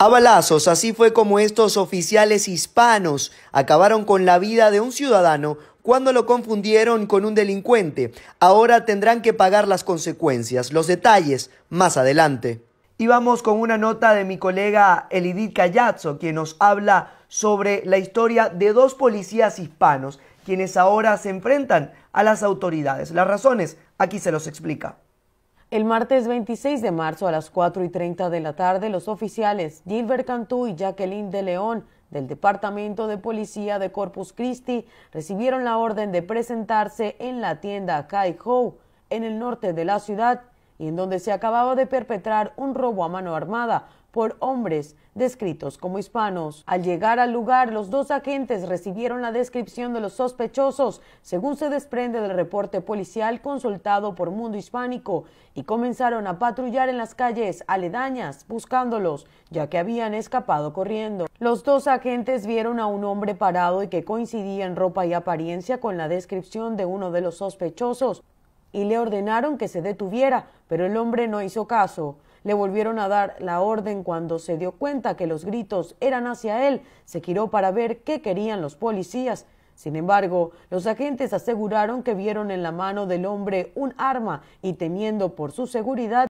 A balazos, así fue como estos oficiales hispanos acabaron con la vida de un ciudadano cuando lo confundieron con un delincuente. Ahora tendrán que pagar las consecuencias. Los detalles más adelante. Y vamos con una nota de mi colega Elidit Callazzo, quien nos habla sobre la historia de dos policías hispanos, quienes ahora se enfrentan a las autoridades. Las razones, aquí se los explica. El martes 26 de marzo a las 4 y 30 de la tarde, los oficiales Gilbert Cantú y Jacqueline de León del Departamento de Policía de Corpus Christi recibieron la orden de presentarse en la tienda Kai Ho, en el norte de la ciudad, y en donde se acababa de perpetrar un robo a mano armada por hombres descritos como hispanos. Al llegar al lugar, los dos agentes recibieron la descripción de los sospechosos, según se desprende del reporte policial consultado por Mundo Hispánico, y comenzaron a patrullar en las calles aledañas buscándolos, ya que habían escapado corriendo. Los dos agentes vieron a un hombre parado y que coincidía en ropa y apariencia con la descripción de uno de los sospechosos, y le ordenaron que se detuviera, pero el hombre no hizo caso. Le volvieron a dar la orden cuando se dio cuenta que los gritos eran hacia él. Se giró para ver qué querían los policías. Sin embargo, los agentes aseguraron que vieron en la mano del hombre un arma y temiendo por su seguridad